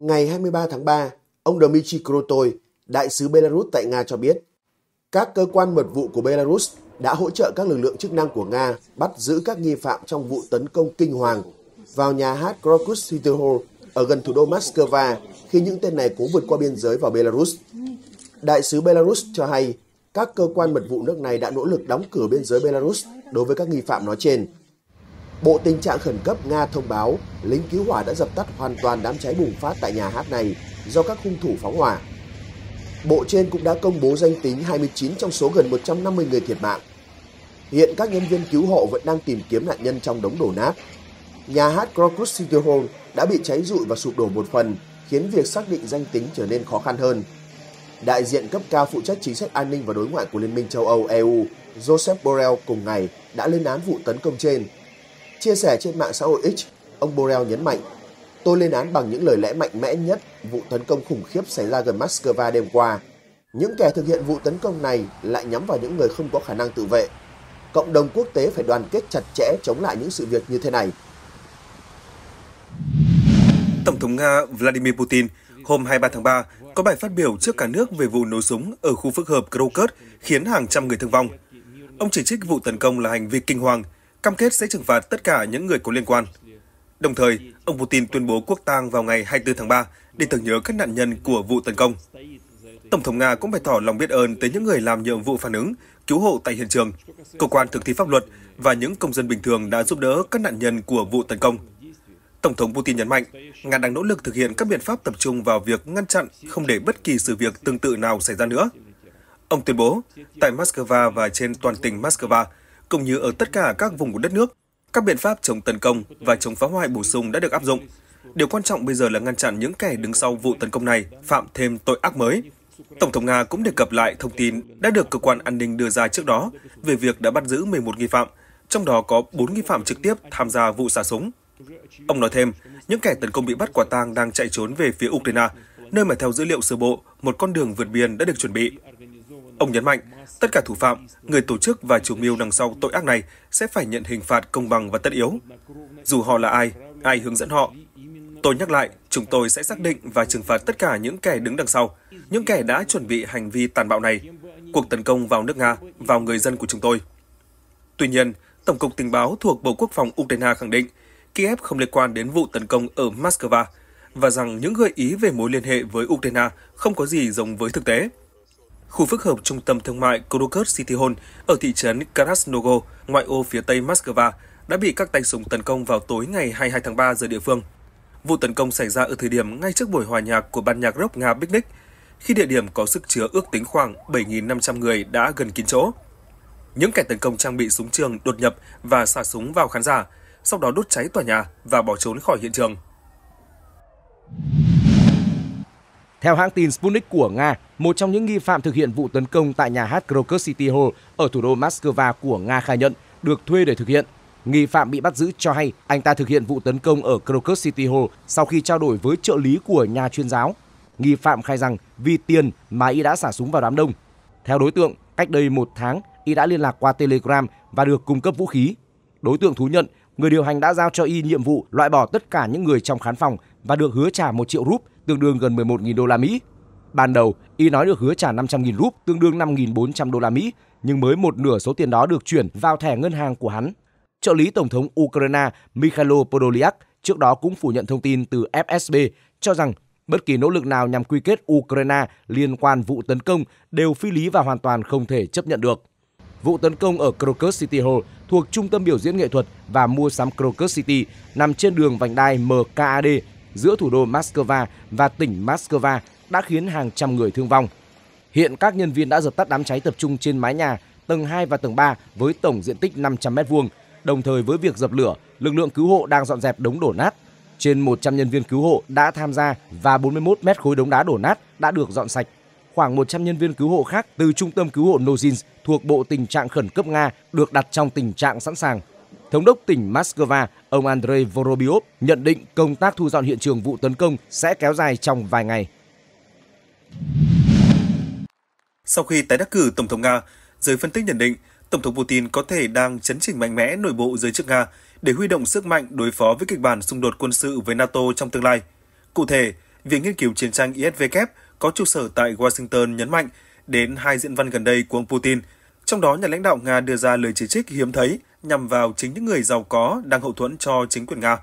Ngày 23 tháng 3, ông Dmitry Krotoy, đại sứ Belarus tại Nga cho biết, các cơ quan mật vụ của Belarus đã hỗ trợ các lực lượng chức năng của Nga bắt giữ các nghi phạm trong vụ tấn công kinh hoàng vào nhà hát Krokus City Hall ở gần thủ đô Moscow khi những tên này cố vượt qua biên giới vào Belarus. Đại sứ Belarus cho hay các cơ quan mật vụ nước này đã nỗ lực đóng cửa biên giới Belarus đối với các nghi phạm nói trên. Bộ tình trạng khẩn cấp Nga thông báo lính cứu hỏa đã dập tắt hoàn toàn đám cháy bùng phát tại nhà hát này do các hung thủ phóng hỏa. Bộ trên cũng đã công bố danh tính 29 trong số gần 150 người thiệt mạng. Hiện các nhân viên cứu hộ vẫn đang tìm kiếm nạn nhân trong đống đổ nát. Nhà hát Crocus City Hall đã bị cháy rụi và sụp đổ một phần, khiến việc xác định danh tính trở nên khó khăn hơn. Đại diện cấp cao phụ trách chính sách an ninh và đối ngoại của Liên minh châu Âu EU, Joseph Borrell cùng ngày đã lên án vụ tấn công trên Chia sẻ trên mạng xã hội X, ông Borrell nhấn mạnh, tôi lên án bằng những lời lẽ mạnh mẽ nhất vụ tấn công khủng khiếp xảy ra gần Moscow đêm qua. Những kẻ thực hiện vụ tấn công này lại nhắm vào những người không có khả năng tự vệ. Cộng đồng quốc tế phải đoàn kết chặt chẽ chống lại những sự việc như thế này. Tổng thống Nga Vladimir Putin hôm 23 tháng 3 có bài phát biểu trước cả nước về vụ nổ súng ở khu phức hợp Krokus khiến hàng trăm người thương vong. Ông chỉ trích vụ tấn công là hành vi kinh hoàng, cam kết sẽ trừng phạt tất cả những người có liên quan. Đồng thời, ông Putin tuyên bố quốc tang vào ngày 24 tháng 3 để tưởng nhớ các nạn nhân của vụ tấn công. Tổng thống Nga cũng bày tỏ lòng biết ơn tới những người làm nhiệm vụ phản ứng, cứu hộ tại hiện trường, cơ quan thực thi pháp luật và những công dân bình thường đã giúp đỡ các nạn nhân của vụ tấn công. Tổng thống Putin nhấn mạnh, Nga đang nỗ lực thực hiện các biện pháp tập trung vào việc ngăn chặn không để bất kỳ sự việc tương tự nào xảy ra nữa. Ông tuyên bố, tại Moscow và trên toàn tỉnh Moscow, cũng như ở tất cả các vùng của đất nước, các biện pháp chống tấn công và chống phá hoại bổ sung đã được áp dụng. Điều quan trọng bây giờ là ngăn chặn những kẻ đứng sau vụ tấn công này phạm thêm tội ác mới. Tổng thống Nga cũng đề cập lại thông tin đã được cơ quan an ninh đưa ra trước đó về việc đã bắt giữ 11 nghi phạm, trong đó có 4 nghi phạm trực tiếp tham gia vụ xả súng. Ông nói thêm, những kẻ tấn công bị bắt quả tang đang chạy trốn về phía Ukraine, nơi mà theo dữ liệu sơ bộ, một con đường vượt biên đã được chuẩn bị. Ông nhấn mạnh, tất cả thủ phạm, người tổ chức và chủ mưu đằng sau tội ác này sẽ phải nhận hình phạt công bằng và tất yếu. Dù họ là ai, ai hướng dẫn họ. Tôi nhắc lại, chúng tôi sẽ xác định và trừng phạt tất cả những kẻ đứng đằng sau, những kẻ đã chuẩn bị hành vi tàn bạo này, cuộc tấn công vào nước Nga, vào người dân của chúng tôi. Tuy nhiên, Tổng cục Tình báo thuộc Bộ Quốc phòng Ukraine khẳng định Kiev không liên quan đến vụ tấn công ở Moscow và rằng những gợi ý về mối liên hệ với Ukraine không có gì giống với thực tế khu phức hợp trung tâm thương mại Krokus City Hall ở thị trấn Krasnogo, ngoại ô phía tây Moscow, đã bị các tay súng tấn công vào tối ngày 22 tháng 3 giờ địa phương. Vụ tấn công xảy ra ở thời điểm ngay trước buổi hòa nhạc của ban nhạc rock Nga Big Nick, khi địa điểm có sức chứa ước tính khoảng 7.500 người đã gần kín chỗ. Những kẻ tấn công trang bị súng trường đột nhập và xả súng vào khán giả, sau đó đốt cháy tòa nhà và bỏ trốn khỏi hiện trường. Theo hãng tin Sputnik của Nga, một trong những nghi phạm thực hiện vụ tấn công tại nhà hát Krokus City Hall ở thủ đô Moscow của Nga khai nhận được thuê để thực hiện. Nghi phạm bị bắt giữ cho hay anh ta thực hiện vụ tấn công ở Krokus City Hall sau khi trao đổi với trợ lý của nhà chuyên giáo. Nghi phạm khai rằng vì tiền mà y đã xả súng vào đám đông. Theo đối tượng, cách đây một tháng, y đã liên lạc qua Telegram và được cung cấp vũ khí. Đối tượng thú nhận người điều hành đã giao cho y nhiệm vụ loại bỏ tất cả những người trong khán phòng và được hứa trả 1 triệu rúp, tương đương gần 11.000 đô la Mỹ. Ban đầu, y nói được hứa trả 500.000 rúp, tương đương 5.400 đô la Mỹ, nhưng mới một nửa số tiền đó được chuyển vào thẻ ngân hàng của hắn. Trợ lý Tổng thống Ukraine Mikhailo Podolyak trước đó cũng phủ nhận thông tin từ FSB cho rằng bất kỳ nỗ lực nào nhằm quy kết Ukraine liên quan vụ tấn công đều phi lý và hoàn toàn không thể chấp nhận được. Vụ tấn công ở Crocus City Hall thuộc Trung tâm Biểu diễn Nghệ thuật và Mua sắm Crocus City nằm trên đường vành đai MKAD giữa thủ đô Moscow và tỉnh Moscow đã khiến hàng trăm người thương vong. Hiện các nhân viên đã dập tắt đám cháy tập trung trên mái nhà, tầng 2 và tầng 3 với tổng diện tích 500 m2. Đồng thời với việc dập lửa, lực lượng cứu hộ đang dọn dẹp đống đổ nát. Trên 100 nhân viên cứu hộ đã tham gia và 41 mét khối đống đá đổ nát đã được dọn sạch. Khoảng 100 nhân viên cứu hộ khác từ trung tâm cứu hộ Nozins thuộc Bộ Tình trạng Khẩn cấp Nga được đặt trong tình trạng sẵn sàng Thống đốc tỉnh Moscow, ông Andrei Vorobyov nhận định công tác thu dọn hiện trường vụ tấn công sẽ kéo dài trong vài ngày. Sau khi tái đắc cử Tổng thống Nga, giới phân tích nhận định Tổng thống Putin có thể đang chấn chỉnh mạnh mẽ nội bộ giới chức Nga để huy động sức mạnh đối phó với kịch bản xung đột quân sự với NATO trong tương lai. Cụ thể, Viện Nghiên cứu Chiến tranh ISW e có trụ sở tại Washington nhấn mạnh đến hai diễn văn gần đây của ông Putin – trong đó, nhà lãnh đạo Nga đưa ra lời chỉ trích hiếm thấy nhằm vào chính những người giàu có đang hậu thuẫn cho chính quyền Nga.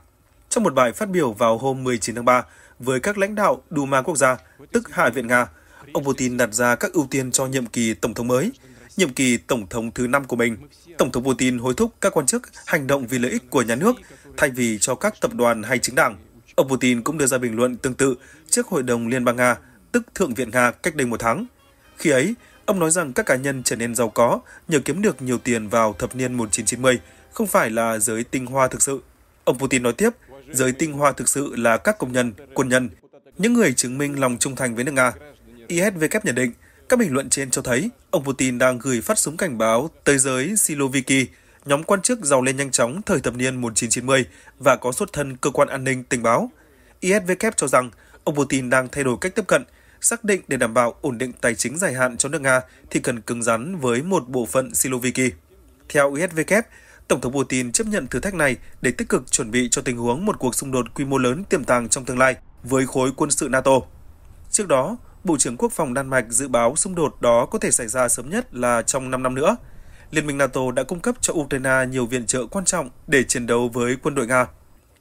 Trong một bài phát biểu vào hôm 19 tháng 3 với các lãnh đạo Duma quốc gia, tức Hạ viện Nga, ông Putin đặt ra các ưu tiên cho nhiệm kỳ tổng thống mới, nhiệm kỳ tổng thống thứ năm của mình. Tổng thống Putin hối thúc các quan chức hành động vì lợi ích của nhà nước thay vì cho các tập đoàn hay chính đảng. Ông Putin cũng đưa ra bình luận tương tự trước Hội đồng Liên bang Nga, tức Thượng viện Nga cách đây một tháng. Khi ấy, Ông nói rằng các cá nhân trở nên giàu có nhờ kiếm được nhiều tiền vào thập niên 1990, không phải là giới tinh hoa thực sự. Ông Putin nói tiếp, giới tinh hoa thực sự là các công nhân, quân nhân, những người chứng minh lòng trung thành với nước Nga. isvk nhận định, các bình luận trên cho thấy ông Putin đang gửi phát súng cảnh báo tới giới Siloviki, nhóm quan chức giàu lên nhanh chóng thời thập niên 1990 và có xuất thân cơ quan an ninh tình báo. isvk cho rằng ông Putin đang thay đổi cách tiếp cận xác định để đảm bảo ổn định tài chính dài hạn cho nước Nga thì cần cứng rắn với một bộ phận Siloviki. Theo USW, Tổng thống Putin chấp nhận thử thách này để tích cực chuẩn bị cho tình huống một cuộc xung đột quy mô lớn tiềm tàng trong tương lai với khối quân sự NATO. Trước đó, Bộ trưởng Quốc phòng Đan Mạch dự báo xung đột đó có thể xảy ra sớm nhất là trong 5 năm nữa. Liên minh NATO đã cung cấp cho Ukraine nhiều viện trợ quan trọng để chiến đấu với quân đội Nga.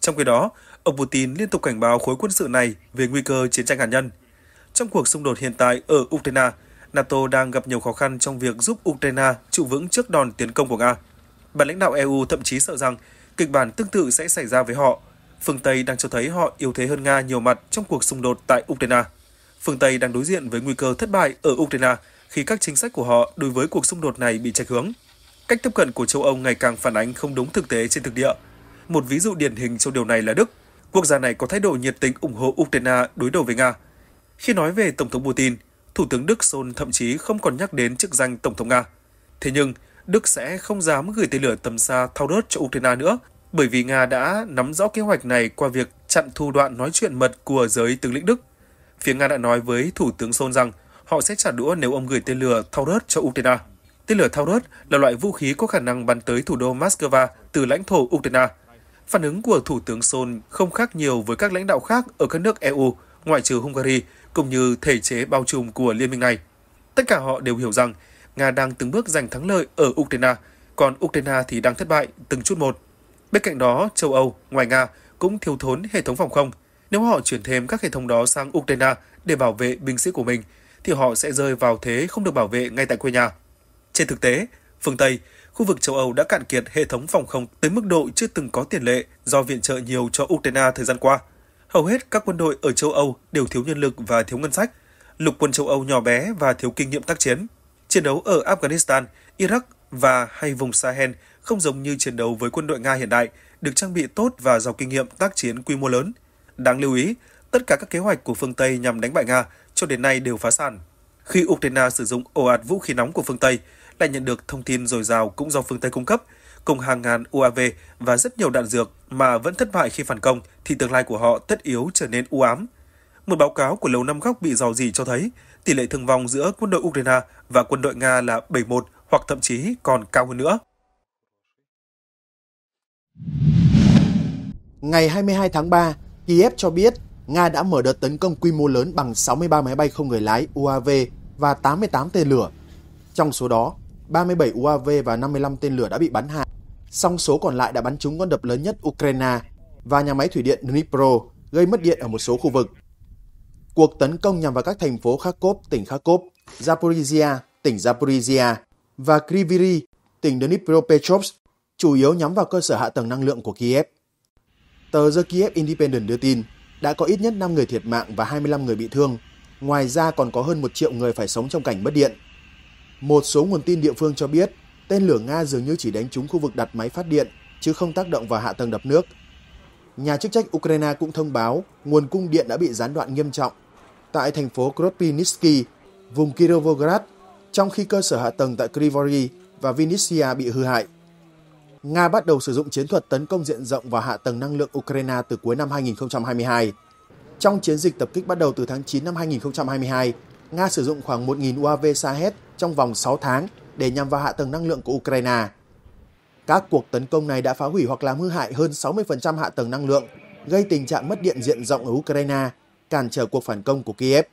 Trong khi đó, ông Putin liên tục cảnh báo khối quân sự này về nguy cơ chiến tranh hạt nhân – trong cuộc xung đột hiện tại ở Ukraine, NATO đang gặp nhiều khó khăn trong việc giúp Ukraine trụ vững trước đòn tiến công của Nga. Bản lãnh đạo EU thậm chí sợ rằng kịch bản tương tự sẽ xảy ra với họ. Phương Tây đang cho thấy họ yếu thế hơn Nga nhiều mặt trong cuộc xung đột tại Ukraine. Phương Tây đang đối diện với nguy cơ thất bại ở Ukraine khi các chính sách của họ đối với cuộc xung đột này bị chạch hướng. Cách tiếp cận của châu Âu ngày càng phản ánh không đúng thực tế trên thực địa. Một ví dụ điển hình cho điều này là Đức. Quốc gia này có thái độ nhiệt tình ủng hộ Ukraine đối đầu với Nga – khi nói về Tổng thống Putin, Thủ tướng Đức Scholz thậm chí không còn nhắc đến chức danh Tổng thống Nga. Thế nhưng, Đức sẽ không dám gửi tên lửa tầm xa Taurus cho Ukraine nữa, bởi vì Nga đã nắm rõ kế hoạch này qua việc chặn thu đoạn nói chuyện mật của giới tướng lĩnh Đức. Phía Nga đã nói với Thủ tướng Scholz rằng họ sẽ trả đũa nếu ông gửi tên lửa Taurus cho Ukraine. Tên lửa Taurus là loại vũ khí có khả năng bắn tới thủ đô Moscow từ lãnh thổ Ukraine. Phản ứng của Thủ tướng Scholz không khác nhiều với các lãnh đạo khác ở các nước EU, ngoại trừ Hungary, cũng như thể chế bao trùm của liên minh này. Tất cả họ đều hiểu rằng Nga đang từng bước giành thắng lợi ở Ukraine, còn Ukraine thì đang thất bại từng chút một. Bên cạnh đó, châu Âu, ngoài Nga, cũng thiếu thốn hệ thống phòng không. Nếu họ chuyển thêm các hệ thống đó sang Ukraine để bảo vệ binh sĩ của mình, thì họ sẽ rơi vào thế không được bảo vệ ngay tại quê nhà. Trên thực tế, phương Tây, khu vực châu Âu đã cạn kiệt hệ thống phòng không tới mức độ chưa từng có tiền lệ do viện trợ nhiều cho Ukraine thời gian qua – hầu hết các quân đội ở châu Âu đều thiếu nhân lực và thiếu ngân sách, lục quân châu Âu nhỏ bé và thiếu kinh nghiệm tác chiến. Chiến đấu ở Afghanistan, Iraq và hay vùng Sahel không giống như chiến đấu với quân đội Nga hiện đại, được trang bị tốt và giàu kinh nghiệm tác chiến quy mô lớn. Đáng lưu ý, tất cả các kế hoạch của phương Tây nhằm đánh bại Nga cho đến nay đều phá sản. Khi Ukraine sử dụng ồ ạt vũ khí nóng của phương Tây, lại nhận được thông tin dồi dào cũng do phương Tây cung cấp – cùng hàng ngàn UAV và rất nhiều đạn dược mà vẫn thất bại khi phản công, thì tương lai của họ tất yếu trở nên u ám. Một báo cáo của Lầu Năm Góc bị dò dỉ cho thấy tỷ lệ thương vong giữa quân đội Ukraine và quân đội Nga là 71 hoặc thậm chí còn cao hơn nữa. Ngày 22 tháng 3, Kiev cho biết Nga đã mở đợt tấn công quy mô lớn bằng 63 máy bay không người lái UAV và 88 tên lửa. Trong số đó, 37 UAV và 55 tên lửa đã bị bắn hạ song số còn lại đã bắn trúng con đập lớn nhất Ukraine và nhà máy thủy điện Dnipro, gây mất điện ở một số khu vực. Cuộc tấn công nhằm vào các thành phố Kharkov, tỉnh Kharkov, Zaporizhia, tỉnh Zaporizhia và Kriviri, tỉnh Dnipropetrovsk, chủ yếu nhắm vào cơ sở hạ tầng năng lượng của Kiev. Tờ The Kiev Independent đưa tin đã có ít nhất 5 người thiệt mạng và 25 người bị thương. Ngoài ra còn có hơn 1 triệu người phải sống trong cảnh mất điện. Một số nguồn tin địa phương cho biết tên lửa Nga dường như chỉ đánh trúng khu vực đặt máy phát điện, chứ không tác động vào hạ tầng đập nước. Nhà chức trách Ukraine cũng thông báo nguồn cung điện đã bị gián đoạn nghiêm trọng. Tại thành phố Kropivnitsky, vùng Kirovograd, trong khi cơ sở hạ tầng tại Krivory và Vinnytsia bị hư hại. Nga bắt đầu sử dụng chiến thuật tấn công diện rộng vào hạ tầng năng lượng Ukraine từ cuối năm 2022. Trong chiến dịch tập kích bắt đầu từ tháng 9 năm 2022, Nga sử dụng khoảng 1.000 UAV Sahed trong vòng 6 tháng để nhằm vào hạ tầng năng lượng của Ukraine. Các cuộc tấn công này đã phá hủy hoặc làm hư hại hơn 60% hạ tầng năng lượng, gây tình trạng mất điện diện rộng ở Ukraine, cản trở cuộc phản công của Kiev.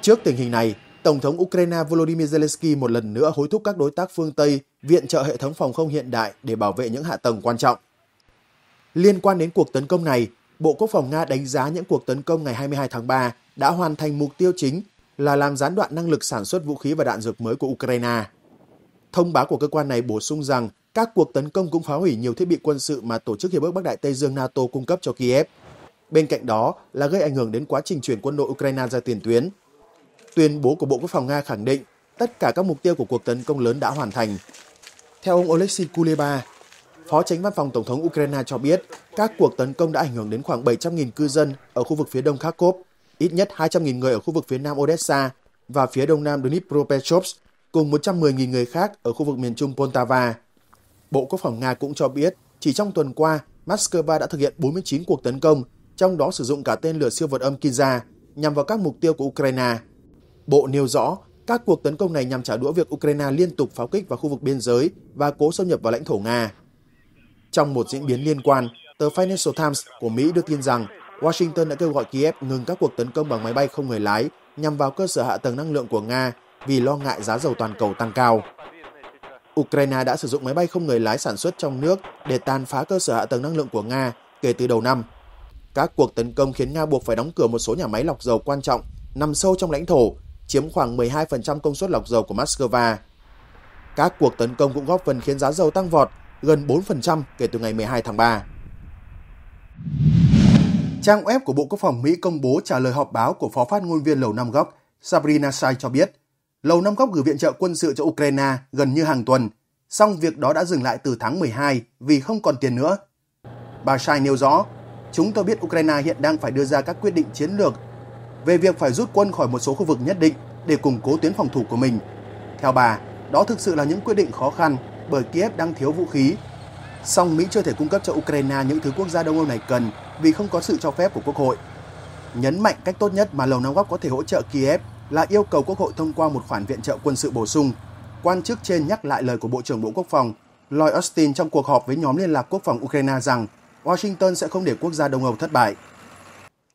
Trước tình hình này, Tổng thống Ukraine Volodymyr Zelensky một lần nữa hối thúc các đối tác phương Tây viện trợ hệ thống phòng không hiện đại để bảo vệ những hạ tầng quan trọng. Liên quan đến cuộc tấn công này, Bộ Quốc phòng Nga đánh giá những cuộc tấn công ngày 22 tháng 3 đã hoàn thành mục tiêu chính là làm gián đoạn năng lực sản xuất vũ khí và đạn dược mới của Ukraine. Thông báo của cơ quan này bổ sung rằng các cuộc tấn công cũng phá hủy nhiều thiết bị quân sự mà Tổ chức Hiệp ước Bắc Đại Tây Dương NATO cung cấp cho Kiev. Bên cạnh đó là gây ảnh hưởng đến quá trình chuyển quân đội Ukraine ra tiền tuyến. Tuyên bố của Bộ Quốc phòng Nga khẳng định tất cả các mục tiêu của cuộc tấn công lớn đã hoàn thành. Theo ông Oleksiy Kuleba, Phó tránh văn phòng Tổng thống Ukraine cho biết các cuộc tấn công đã ảnh hưởng đến khoảng 700.000 cư dân ở khu vực phía đông Kharkov, ít nhất 200.000 người ở khu vực phía nam Odessa và phía đông nam Dnipropetrovsk cùng 110.000 người khác ở khu vực miền trung Poltava. Bộ Quốc phòng Nga cũng cho biết, chỉ trong tuần qua, Moscow đã thực hiện 49 cuộc tấn công, trong đó sử dụng cả tên lửa siêu vượt âm Kinza nhằm vào các mục tiêu của Ukraine. Bộ nêu rõ, các cuộc tấn công này nhằm trả đũa việc Ukraine liên tục pháo kích vào khu vực biên giới và cố xâm nhập vào lãnh thổ Nga. Trong một diễn biến liên quan, tờ Financial Times của Mỹ đưa tin rằng Washington đã kêu gọi Kiev ngừng các cuộc tấn công bằng máy bay không người lái nhằm vào cơ sở hạ tầng năng lượng của Nga vì lo ngại giá dầu toàn cầu tăng cao. Ukraine đã sử dụng máy bay không người lái sản xuất trong nước để tàn phá cơ sở hạ tầng năng lượng của Nga kể từ đầu năm. Các cuộc tấn công khiến Nga buộc phải đóng cửa một số nhà máy lọc dầu quan trọng nằm sâu trong lãnh thổ, chiếm khoảng 12% công suất lọc dầu của Moscow. Các cuộc tấn công cũng góp phần khiến giá dầu tăng vọt gần 4% kể từ ngày 12 tháng 3. Trang web của Bộ Quốc phòng Mỹ công bố trả lời họp báo của phó phát ngôn viên Lầu Năm Góc Sabrina Sai cho biết Lầu Năm Góc gửi viện trợ quân sự cho Ukraine gần như hàng tuần, song việc đó đã dừng lại từ tháng 12 vì không còn tiền nữa. Bà Shai nêu rõ, chúng tôi biết Ukraine hiện đang phải đưa ra các quyết định chiến lược về việc phải rút quân khỏi một số khu vực nhất định để củng cố tuyến phòng thủ của mình. Theo bà, đó thực sự là những quyết định khó khăn bởi Kiev đang thiếu vũ khí. Song Mỹ chưa thể cung cấp cho Ukraine những thứ quốc gia Đông Âu này cần vì không có sự cho phép của Quốc hội. Nhấn mạnh cách tốt nhất mà Lầu Năm Góc có thể hỗ trợ Kiev là yêu cầu Quốc hội thông qua một khoản viện trợ quân sự bổ sung. Quan chức trên nhắc lại lời của Bộ trưởng Bộ Quốc phòng Lloyd Austin trong cuộc họp với nhóm liên lạc quốc phòng Ukraine rằng Washington sẽ không để quốc gia Đông Âu thất bại.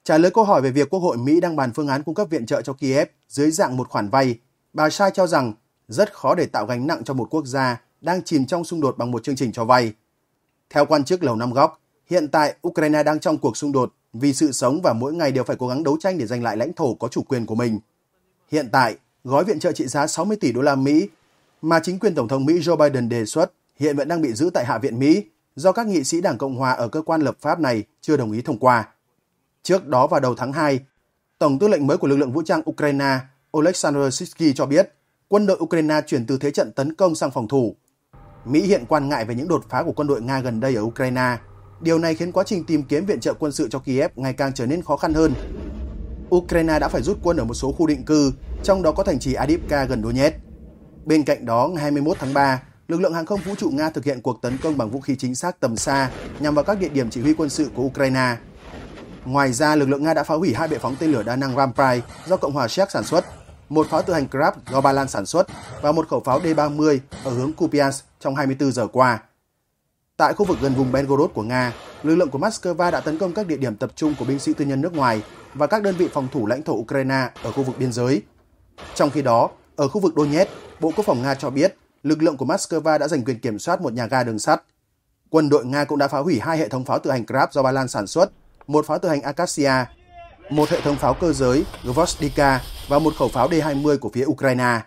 Trả lời câu hỏi về việc Quốc hội Mỹ đang bàn phương án cung cấp viện trợ cho Kiev dưới dạng một khoản vay, bà Sai cho rằng rất khó để tạo gánh nặng cho một quốc gia đang chìm trong xung đột bằng một chương trình cho vay. Theo quan chức Lầu Năm Góc, hiện tại Ukraine đang trong cuộc xung đột vì sự sống và mỗi ngày đều phải cố gắng đấu tranh để giành lại lãnh thổ có chủ quyền của mình. Hiện tại, gói viện trợ trị giá 60 tỷ đô la Mỹ mà chính quyền Tổng thống Mỹ Joe Biden đề xuất hiện vẫn đang bị giữ tại Hạ viện Mỹ do các nghị sĩ Đảng Cộng hòa ở cơ quan lập pháp này chưa đồng ý thông qua. Trước đó vào đầu tháng 2, Tổng tư lệnh mới của lực lượng vũ trang Ukraine Oleksandr Sitsky cho biết quân đội Ukraine chuyển từ thế trận tấn công sang phòng thủ. Mỹ hiện quan ngại về những đột phá của quân đội Nga gần đây ở Ukraine. Điều này khiến quá trình tìm kiếm viện trợ quân sự cho Kiev ngày càng trở nên khó khăn hơn Ukraine đã phải rút quân ở một số khu định cư, trong đó có thành trì Adivka gần Donetsk. Bên cạnh đó, ngày 21 tháng 3, lực lượng hàng không vũ trụ Nga thực hiện cuộc tấn công bằng vũ khí chính xác tầm xa nhằm vào các địa điểm chỉ huy quân sự của Ukraine. Ngoài ra, lực lượng Nga đã phá hủy hai bệ phóng tên lửa đa năng Rampire do Cộng hòa Séc sản xuất, một pháo tự hành Krab do Ba Lan sản xuất và một khẩu pháo D-30 ở hướng Kupiansk trong 24 giờ qua. Tại khu vực gần vùng Belgorod của Nga, lực lượng của Moscow đã tấn công các địa điểm tập trung của binh sĩ tư nhân nước ngoài và các đơn vị phòng thủ lãnh thổ Ukraine ở khu vực biên giới. Trong khi đó, ở khu vực Donetsk, Bộ Quốc phòng Nga cho biết lực lượng của Moscow đã giành quyền kiểm soát một nhà ga đường sắt. Quân đội Nga cũng đã phá hủy hai hệ thống pháo tự hành Grab do Ba Lan sản xuất, một pháo tự hành Akasia, một hệ thống pháo cơ giới Gvozdika và một khẩu pháo D-20 của phía Ukraine.